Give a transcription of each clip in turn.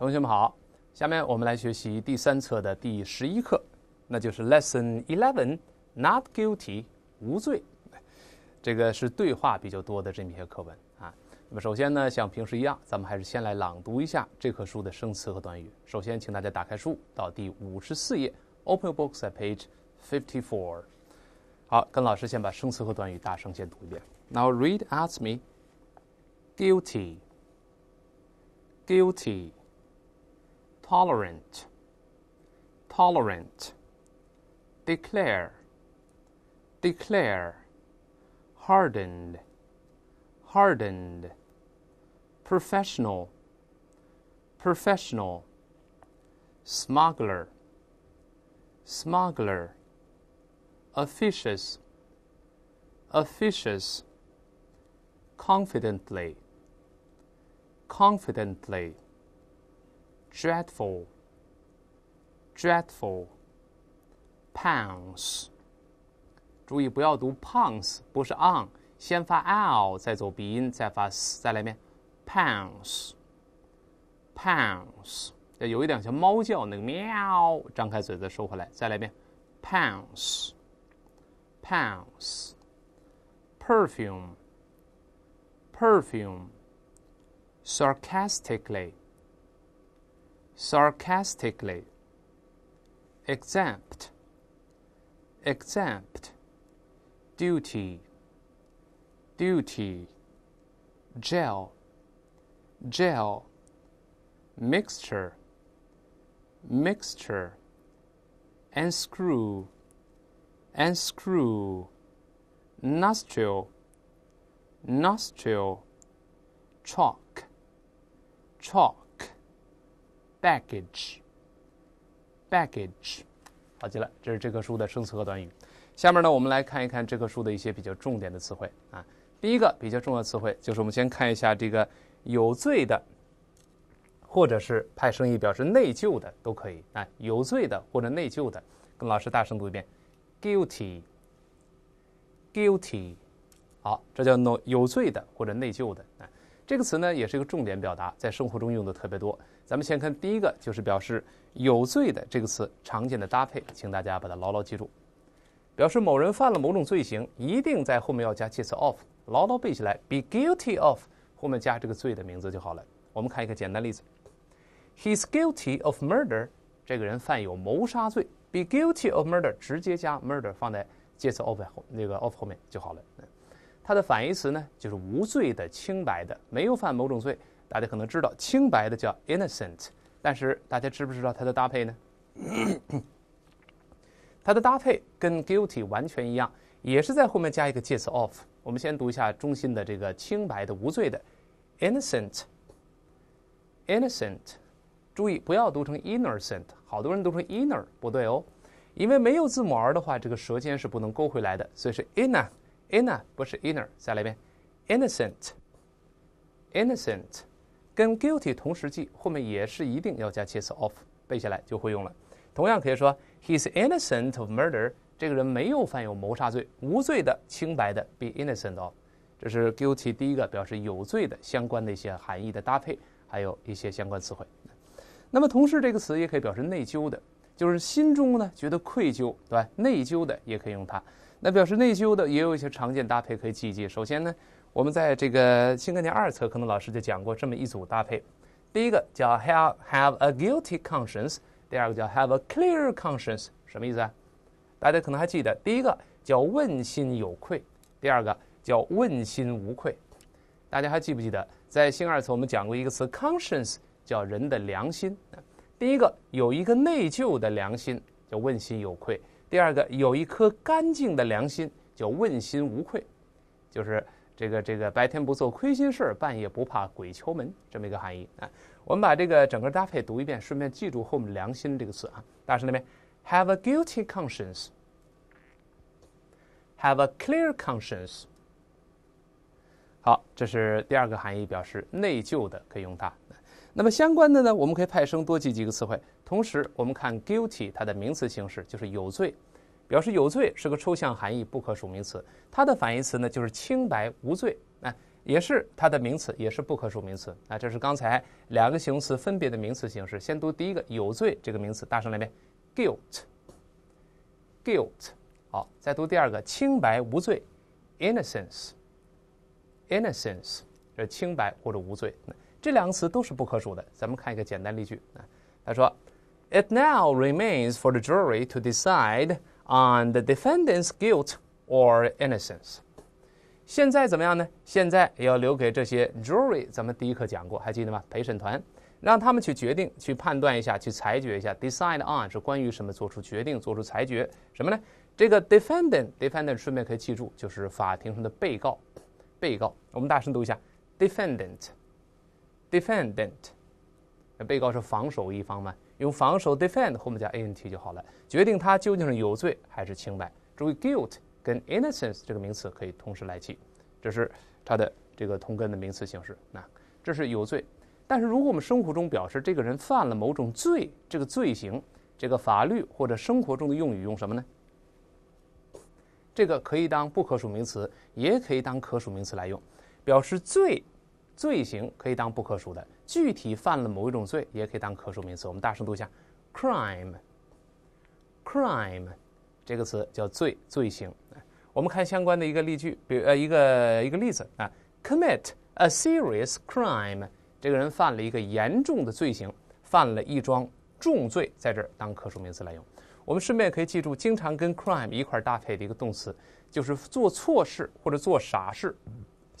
同学们好，下面我们来学习第三册的第十一课，那就是 Lesson Eleven Not Guilty 无罪。这个是对话比较多的这么一些课文啊。那么首先呢，像平时一样，咱们还是先来朗读一下这课书的生词和短语。首先，请大家打开书到第五十四页，Open your book s at page fifty-four。好，跟老师先把生词和短语大声先读一遍。Now read a s k me. Guilty. Guilty. tolerant, tolerant, declare, declare, hardened, hardened, professional, professional, smuggler, smuggler, officious, officious, confidently, confidently dreadful, dreadful, pounce。注意不要读 pounce，不是 on，先发 l，再走鼻音，再发 s，再来一遍 pounce，pounce，有一点像猫叫那个喵，张开嘴再收回来，再来一遍 pounce，pounce，perfume，perfume，sarcastically。sarcastically exempt exempt duty duty gel gel mixture mixture unscrew unscrew nostril nostril chalk chalk package，package，好，记了。这是这棵树的生词和短语。下面呢，我们来看一看这棵树的一些比较重点的词汇啊。第一个比较重要的词汇就是我们先看一下这个有罪的，或者是派生意表示内疚的都可以啊。有罪的或者内疚的，跟老师大声读一遍：guilty，guilty。好，这叫 no 有罪的或者内疚的啊。这个词呢，也是一个重点表达，在生活中用的特别多。咱们先看第一个，就是表示有罪的这个词常见的搭配，请大家把它牢牢记住。表示某人犯了某种罪行，一定在后面要加介词 of，牢牢背起来。be guilty of 后面加这个罪的名字就好了。我们看一个简单例子：He's guilty of murder。这个人犯有谋杀罪。be guilty of murder 直接加 murder 放在介词 of 后那个 of 后面就好了。它的反义词呢，就是无罪的、清白的，没有犯某种罪。大家可能知道，清白的叫 innocent，但是大家知不知道它的搭配呢？它的搭配跟 guilty 完全一样，也是在后面加一个介词 of。我们先读一下中心的这个清白的、无罪的，innocent，innocent。注意不要读成 innocent，好多人读成 inner，不对哦，因为没有字母 r 的话，这个舌尖是不能勾回来的，所以是 inn。i n n e r 不是 inner，再来一遍，innocent。innocent 跟 guilty 同时记，后面也是一定要加介词 of，背下来就会用了。同样可以说，he's innocent of murder，这个人没有犯有谋杀罪，无罪的、清白的，be innocent of。这是 guilty 第一个表示有罪的相关的一些含义的搭配，还有一些相关词汇。那么，同时这个词也可以表示内疚的，就是心中呢觉得愧疚，对吧？内疚的也可以用它。那表示内疚的也有一些常见搭配可以记一记。首先呢，我们在这个新概念二册可能老师就讲过这么一组搭配。第一个叫 have have a guilty conscience，第二个叫 have a clear conscience，什么意思啊？大家可能还记得，第一个叫问心有愧，第二个叫问心无愧。大家还记不记得在新二册我们讲过一个词 conscience，叫人的良心。第一个有一个内疚的良心叫问心有愧。第二个，有一颗干净的良心，叫问心无愧，就是这个这个白天不做亏心事儿，半夜不怕鬼敲门这么一个含义啊。我们把这个整个搭配读一遍，顺便记住后面“良心”这个词啊。大声那边，have a guilty conscience，have a clear conscience。好，这是第二个含义，表示内疚的，可以用它。那么相关的呢，我们可以派生多记几个词汇。同时，我们看 guilty 它的名词形式就是有罪，表示有罪是个抽象含义，不可数名词。它的反义词呢就是清白无罪啊，也是它的名词，也是不可数名词啊。这是刚才两个形容词分别的名词形式。先读第一个有罪这个名词，大声来一遍 guilt guilt。好，再读第二个清白无罪 innocence innocence。这清白或者无罪，这两个词都是不可数的。咱们看一个简单例句啊，他说。It now remains for the jury to decide on the defendant's guilt or innocence。现在怎么样呢？现在要留给这些 jury，咱们第一课讲过，还记得吗？陪审团，让他们去决定、去判断一下、去裁决一下。Decide on 是关于什么做出决定、做出裁决？什么呢？这个 defendant，defendant 顺便可以记住，就是法庭上的被告。被告，我们大声读一下：defendant，defendant。那被告是防守一方吗？用防守 defend 后面加 a n t 就好了。决定他究竟是有罪还是清白。注意 guilt 跟 innocence 这个名词可以同时来记，这是它的这个同根的名词形式。那这是有罪，但是如果我们生活中表示这个人犯了某种罪，这个罪行，这个法律或者生活中的用语用什么呢？这个可以当不可数名词，也可以当可数名词来用，表示罪。罪行可以当不可数的，具体犯了某一种罪也可以当可数名词。我们大声读一下，crime，crime，这个词叫罪罪行。我们看相关的一个例句，比如呃一个一个例子啊，commit a serious crime，这个人犯了一个严重的罪行，犯了一桩重罪，在这儿当可数名词来用。我们顺便可以记住，经常跟 crime 一块搭配的一个动词，就是做错事或者做傻事。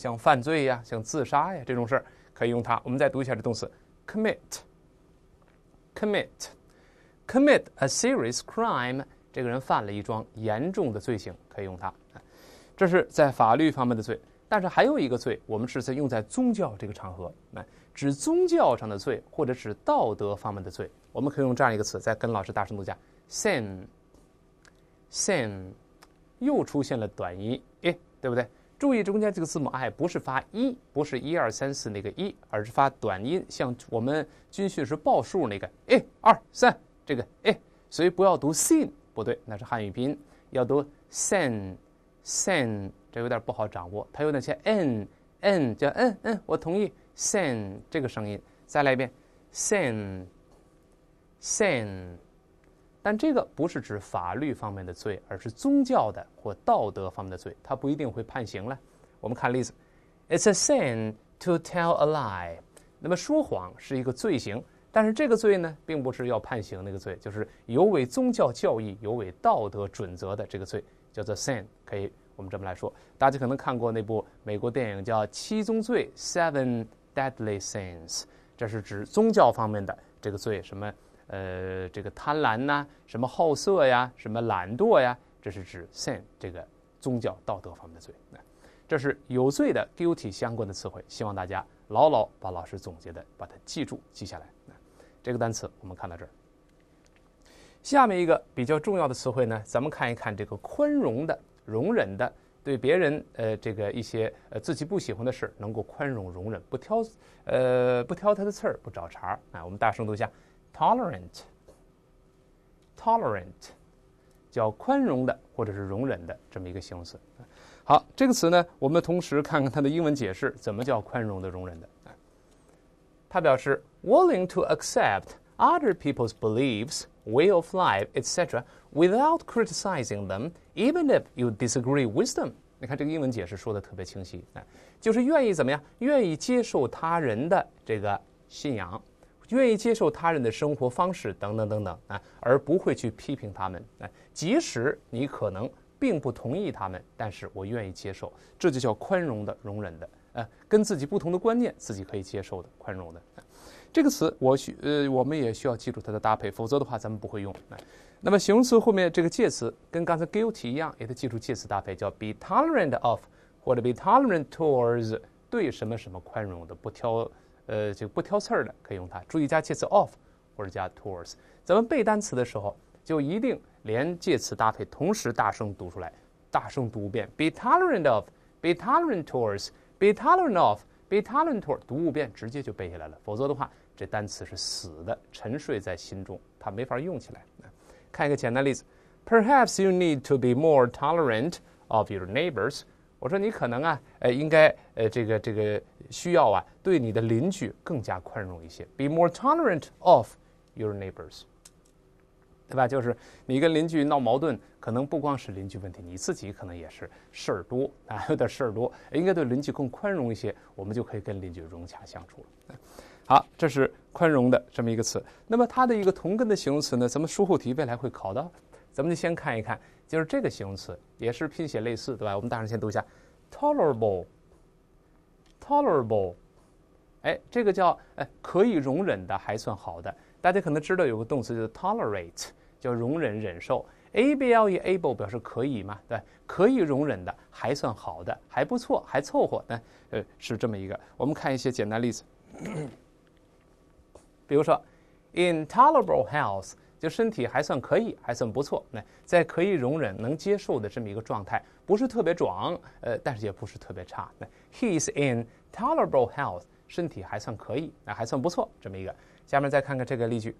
像犯罪呀，像自杀呀这种事儿，可以用它。我们再读一下这动词：commit，commit，commit a serious crime。这个人犯了一桩严重的罪行，可以用它。这是在法律方面的罪。但是还有一个罪，我们是在用在宗教这个场合，哎，指宗教上的罪，或者指道德方面的罪，我们可以用这样一个词。再跟老师大声读一下：sin，sin，又出现了短音哎，对不对？注意中间这个字母 i，不是发一，不是一二三四那个一，而是发短音，像我们军训时报数那个一二三这个哎，所以不要读 sin，不对，那是汉语拼音，要读 sin sin，这有点不好掌握。它有哪些 n n 叫嗯嗯，我同意 sin 这个声音，再来一遍 sin sin。但这个不是指法律方面的罪，而是宗教的或道德方面的罪，它不一定会判刑了。我们看例子，It's a sin to tell a lie。那么说谎是一个罪行，但是这个罪呢，并不是要判刑那个罪，就是有违宗教教义、有违道德准则的这个罪，叫做 sin。可以我们这么来说，大家可能看过那部美国电影叫《七宗罪》（Seven Deadly Sins），这是指宗教方面的这个罪，什么？呃，这个贪婪呐，什么好色呀，什么懒惰呀，这是指 sin 这个宗教道德方面的罪。这是有罪的 guilty 相关的词汇，希望大家牢牢把老师总结的把它记住记下来。这个单词我们看到这儿。下面一个比较重要的词汇呢，咱们看一看这个宽容的、容忍的，对别人呃这个一些呃自己不喜欢的事儿能够宽容容忍，不挑呃不挑他的刺儿，不找茬儿啊。我们大声读一下。Tolerant, tolerant，叫宽容的或者是容忍的这么一个形容词。好，这个词呢，我们同时看看它的英文解释，怎么叫宽容的、容忍的？它表示 willing to accept other people's beliefs, way of life, etc. without criticizing them, even if you disagree with them。你看这个英文解释说的特别清晰，就是愿意怎么样？愿意接受他人的这个信仰。愿意接受他人的生活方式，等等等等啊，而不会去批评他们啊。即使你可能并不同意他们，但是我愿意接受，这就叫宽容的、容忍的啊。跟自己不同的观念，自己可以接受的、宽容的。这个词我需呃，我们也需要记住它的搭配，否则的话咱们不会用啊。那么形容词后面这个介词跟刚才 guilty 一样，也得记住介词搭配，叫 be tolerant of 或者 be tolerant towards，对什么什么宽容的，不挑。呃，就不挑刺儿的可以用它，注意加介词 of 或者加 towards。咱们背单词的时候，就一定连介词搭配同时大声读出来，大声读五遍。Be tolerant of, be tolerant towards, be tolerant of, be tolerant towards，读五遍，直接就背下来了。否则的话，这单词是死的，沉睡在心中，它没法用起来。看一个简单例子：Perhaps you need to be more tolerant of your neighbors。我说你可能啊，呃，应该呃，这个这个。需要啊，对你的邻居更加宽容一些，be more tolerant of your neighbors，对吧？就是你跟邻居闹矛盾，可能不光是邻居问题，你自己可能也是事儿多啊，有点事儿多，应该对邻居更宽容一些，我们就可以跟邻居融洽相处了。好，这是宽容的这么一个词。那么它的一个同根的形容词呢？咱们书后题未来会考到，咱们就先看一看，就是这个形容词也是拼写类似，对吧？我们大声先读一下，tolerable。Tolerable，哎，这个叫哎可以容忍的还算好的。大家可能知道有个动词叫做 tolerate，叫容忍忍受。able 表示可以嘛，对，可以容忍的还算好的，还不错，还凑合那呃，是这么一个。我们看一些简单例子，比如说 intolerable health，就身体还算可以，还算不错。那在可以容忍、能接受的这么一个状态，不是特别壮，呃，但是也不是特别差。那 He is in。Tolerable health，身体还算可以，那还算不错。这么一个，下面再看看这个例句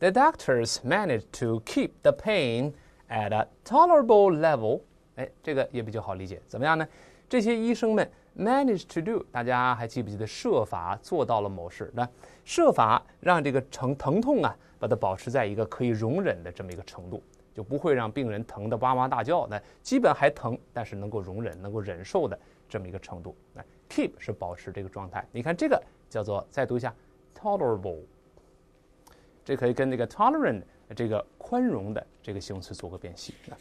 ：The doctors managed to keep the pain at a tolerable level。哎，这个也比较好理解。怎么样呢？这些医生们 managed to do，大家还记不记得？设法做到了某事。那设法让这个疼疼痛啊，把它保持在一个可以容忍的这么一个程度，就不会让病人疼得哇哇大叫。那基本还疼，但是能够容忍、能够忍受的这么一个程度，哎。Keep 是保持这个状态，你看这个叫做，再读一下，tolerable，这可以跟那个 tolerant 这个宽容的这个形容词做个辨析啊。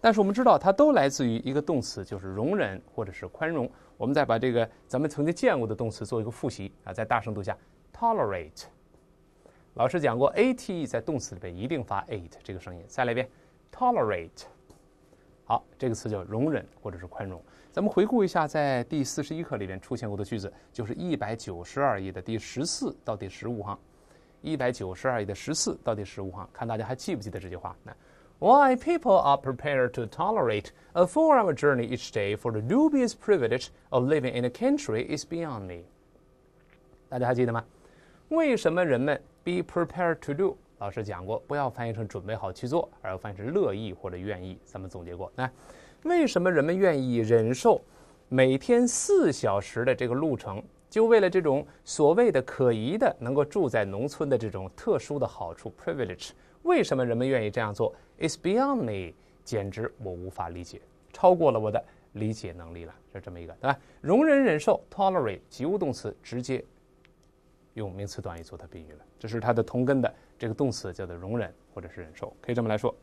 但是我们知道它都来自于一个动词，就是容忍或者是宽容。我们再把这个咱们曾经见过的动词做一个复习啊，再大声读一下 tolerate。老师讲过，a t e 在动词里边一定发 ate 这个声音，再来一遍 tolerate。好，这个词叫容忍或者是宽容。咱们回顾一下，在第四十一课里边出现过的句子，就是一百九十二页的第十四到第十五行，一百九十二页的十四到第十五行，看大家还记不记得这句话？那 Why people are prepared to tolerate a four-hour journey each day for the dubious privilege of living in a country is beyond me。大家还记得吗？为什么人们 be prepared to do？老师讲过，不要翻译成准备好去做，而要翻译成乐意或者愿意。咱们总结过，来，为什么人们愿意忍受每天四小时的这个路程，就为了这种所谓的可疑的能够住在农村的这种特殊的好处 （privilege）？为什么人们愿意这样做？It's beyond me，简直我无法理解，超过了我的理解能力了，是这么一个，对吧？容忍、忍受 （tolerate），及物动词，直接。用名词短语做它宾语了，这是它的同根的这个动词叫做容忍或者是忍受，可以这么来说。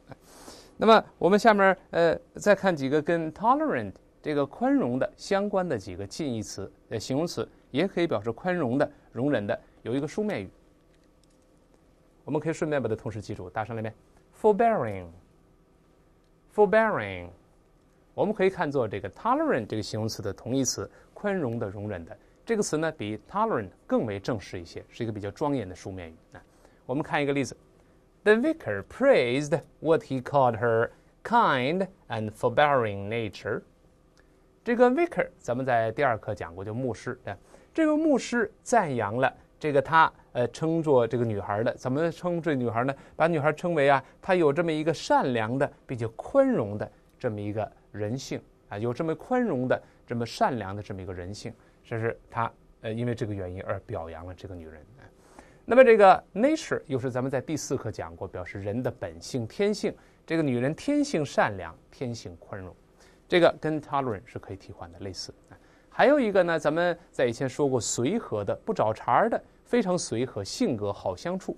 那么我们下面呃再看几个跟 tolerant 这个宽容的相关的几个近义词呃形容词，也可以表示宽容的、容忍的。有一个书面语，我们可以顺便把它同时记住，大声来念：forbearing，forbearing。我们可以看作这个 tolerant 这个形容词的同义词，宽容的、容忍的。这个词呢，比 tolerant 更为正式一些，是一个比较庄严的书面语。啊。我们看一个例子：The vicar praised what he called her kind and forbearing nature。这个 vicar 咱们在第二课讲过，就牧师。啊。这个牧师赞扬了这个他呃称作这个女孩的，怎么称这女孩呢？把女孩称为啊，她有这么一个善良的、比较宽容的这么一个人性啊，有这么宽容的、这么善良的这么一个人性。这是他呃，因为这个原因而表扬了这个女人。那么，这个 nature 又是咱们在第四课讲过，表示人的本性、天性。这个女人天性善良，天性宽容。这个跟 t o l e r a n t 是可以替换的，类似。还有一个呢，咱们在以前说过，随和的、不找茬的，非常随和，性格好相处。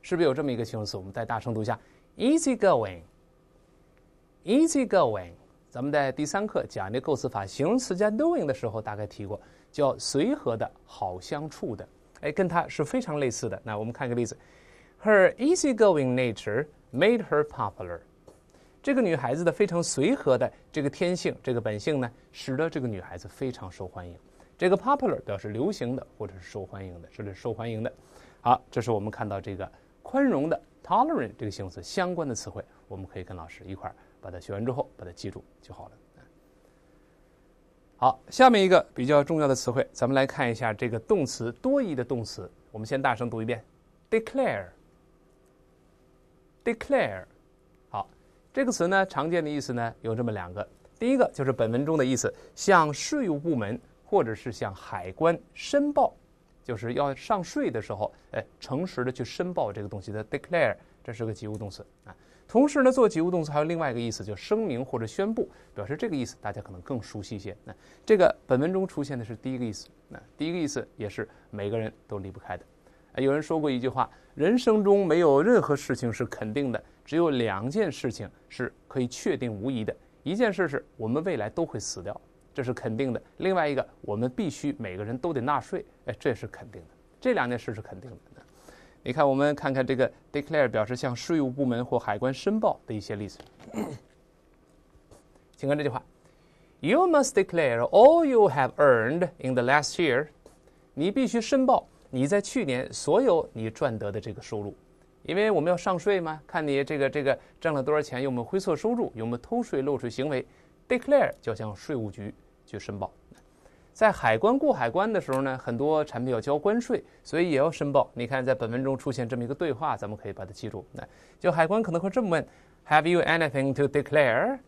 是不是有这么一个形容词？我们再大声读一下：easy going，easy going。咱们在第三课讲这构词法形容词加 doing 的时候，大概提过叫随和的好相处的，哎，跟它是非常类似的。那我们看一个例子，Her easygoing nature made her popular。这个女孩子的非常随和的这个天性，这个本性呢，使得这个女孩子非常受欢迎。这个 popular 表示流行的或者是受欢迎的，甚至受欢迎的。好，这是我们看到这个宽容的 tolerant 这个形容词相关的词汇，我们可以跟老师一块儿。把它学完之后，把它记住就好了。好，下面一个比较重要的词汇，咱们来看一下这个动词多义的动词。我们先大声读一遍：declare，declare。好，这个词呢，常见的意思呢有这么两个。第一个就是本文中的意思，向税务部门或者是向海关申报，就是要上税的时候，哎，诚实的去申报这个东西的 declare。这是个及物动词啊。同时呢，做及物动词还有另外一个意思，就声明或者宣布，表示这个意思，大家可能更熟悉一些。那这个本文中出现的是第一个意思。那第一个意思也是每个人都离不开的。有人说过一句话：人生中没有任何事情是肯定的，只有两件事情是可以确定无疑的。一件事是我们未来都会死掉，这是肯定的。另外一个我们必须每个人都得纳税，哎，这是肯定的。这两件事是肯定的。你看，我们看看这个 declare 表示向税务部门或海关申报的一些例子。请看这句话：You must declare all you have earned in the last year。你必须申报你在去年所有你赚得的这个收入，因为我们要上税嘛，看你这个这个挣了多少钱，有没有灰色收入，有没有偷税漏税行为，declare 就向税务局去申报。在海关过海关的时候呢，很多产品要交关税，所以也要申报。你看，在本文中出现这么一个对话，咱们可以把它记住。那就海关可能会这么问：Have you anything to declare？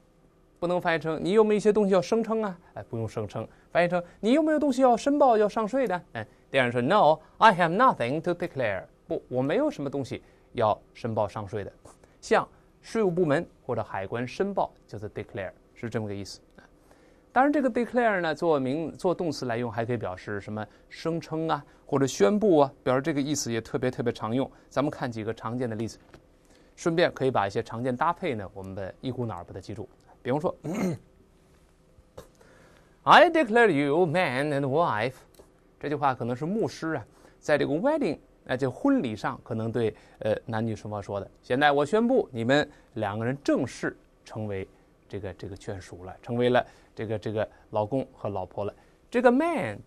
不能翻译成你有没有一些东西要声称啊？哎，不用声称，翻译成你有没有东西要申报要上税的？哎，店员说：No，I have nothing to declare。不，我没有什么东西要申报上税的。向税务部门或者海关申报就是 declare，是这么个意思。当然，这个 declare 呢，做名做动词来用，还可以表示什么声称啊，或者宣布啊，表示这个意思也特别特别常用。咱们看几个常见的例子，顺便可以把一些常见搭配呢，我们的一股脑把它记住。比方说，I declare you man and wife，这句话可能是牧师啊，在这个 wedding，哎，就婚礼上，可能对呃男女双方说的。现在我宣布，你们两个人正式成为。这个这个眷属了，成为了这个这个老公和老婆了。这个 man，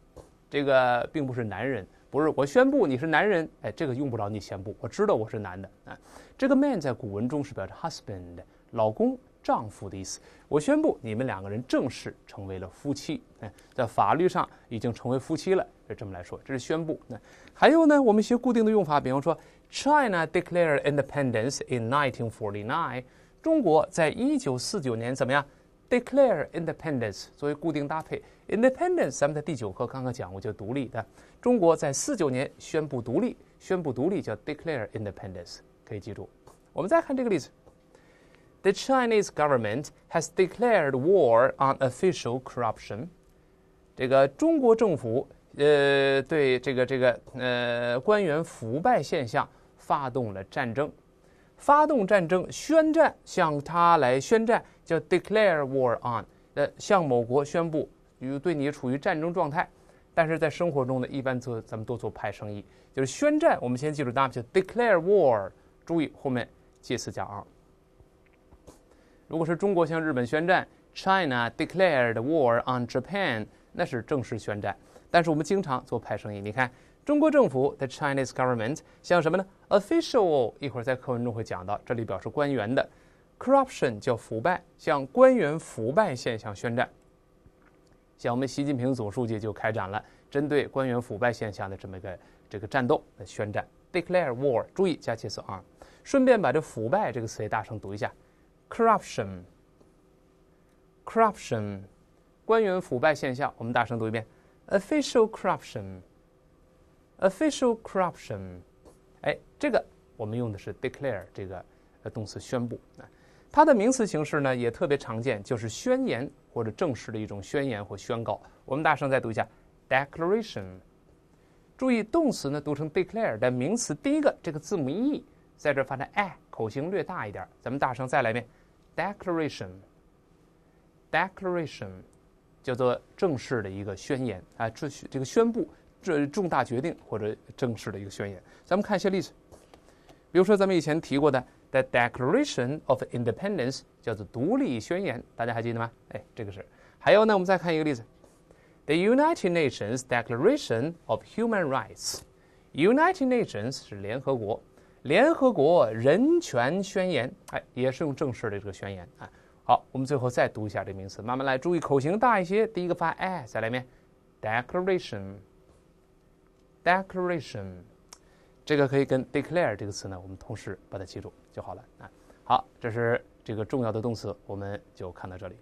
这个并不是男人，不是我宣布你是男人。哎，这个用不着你宣布，我知道我是男的啊。这个 man 在古文中是表示 husband，老公、丈夫的意思。我宣布你们两个人正式成为了夫妻，哎，在法律上已经成为夫妻了，就这么来说，这是宣布。那还有呢，我们一些固定的用法，比方说，China declared independence in 1949。中国在一九四九年怎么样？Declare independence 作为固定搭配，independence 咱们在第九课刚刚讲过，叫独立的。中国在四九年宣布独立，宣布独立叫 declare independence，可以记住。我们再看这个例子：The Chinese government has declared war on official corruption。这个中国政府，呃，对这个这个呃官员腐败现象发动了战争。发动战争，宣战，向他来宣战，叫 declare war on，呃，向某国宣布与对你处于战争状态。但是在生活中呢，一般做咱们都做派生意，就是宣战。我们先记住搭配 declare war。注意后面介词加 on。如果是中国向日本宣战，China declared war on Japan，那是正式宣战。但是我们经常做派生意，你看。中国政府，the Chinese government，像什么呢？official 一会儿在课文中会讲到，这里表示官员的 corruption 叫腐败，向官员腐败现象宣战。像我们习近平总书记就开展了针对官员腐败现象的这么一个这个战斗的宣战，declare war。注意加介词啊，顺便把这腐败这个词也大声读一下，corruption，corruption，官员腐败现象，我们大声读一遍，official corruption。Official corruption，哎，这个我们用的是 declare 这个动词，宣布啊。它的名词形式呢也特别常见，就是宣言或者正式的一种宣言或宣告。我们大声再读一下 declaration。注意动词呢读成 declare，但名词第一个这个字母 e 在这儿发成 i，口型略大一点。咱们大声再来一遍 declaration，declaration 叫做正式的一个宣言啊，这这个宣布。这重大决定或者正式的一个宣言。咱们看一些例子，比如说咱们以前提过的《The Declaration of Independence》叫做《独立宣言》，大家还记得吗？哎，这个是。还有呢，我们再看一个例子，《The United Nations Declaration of Human Rights》。United Nations 是联合国，联合国人权宣言，哎，也是用正式的这个宣言啊。好，我们最后再读一下这名词，慢慢来，注意口型大一些。第一个发哎，再来一遍，《Declaration》。Declaration，这个可以跟 declare 这个词呢，我们同时把它记住就好了啊。好，这是这个重要的动词，我们就看到这里。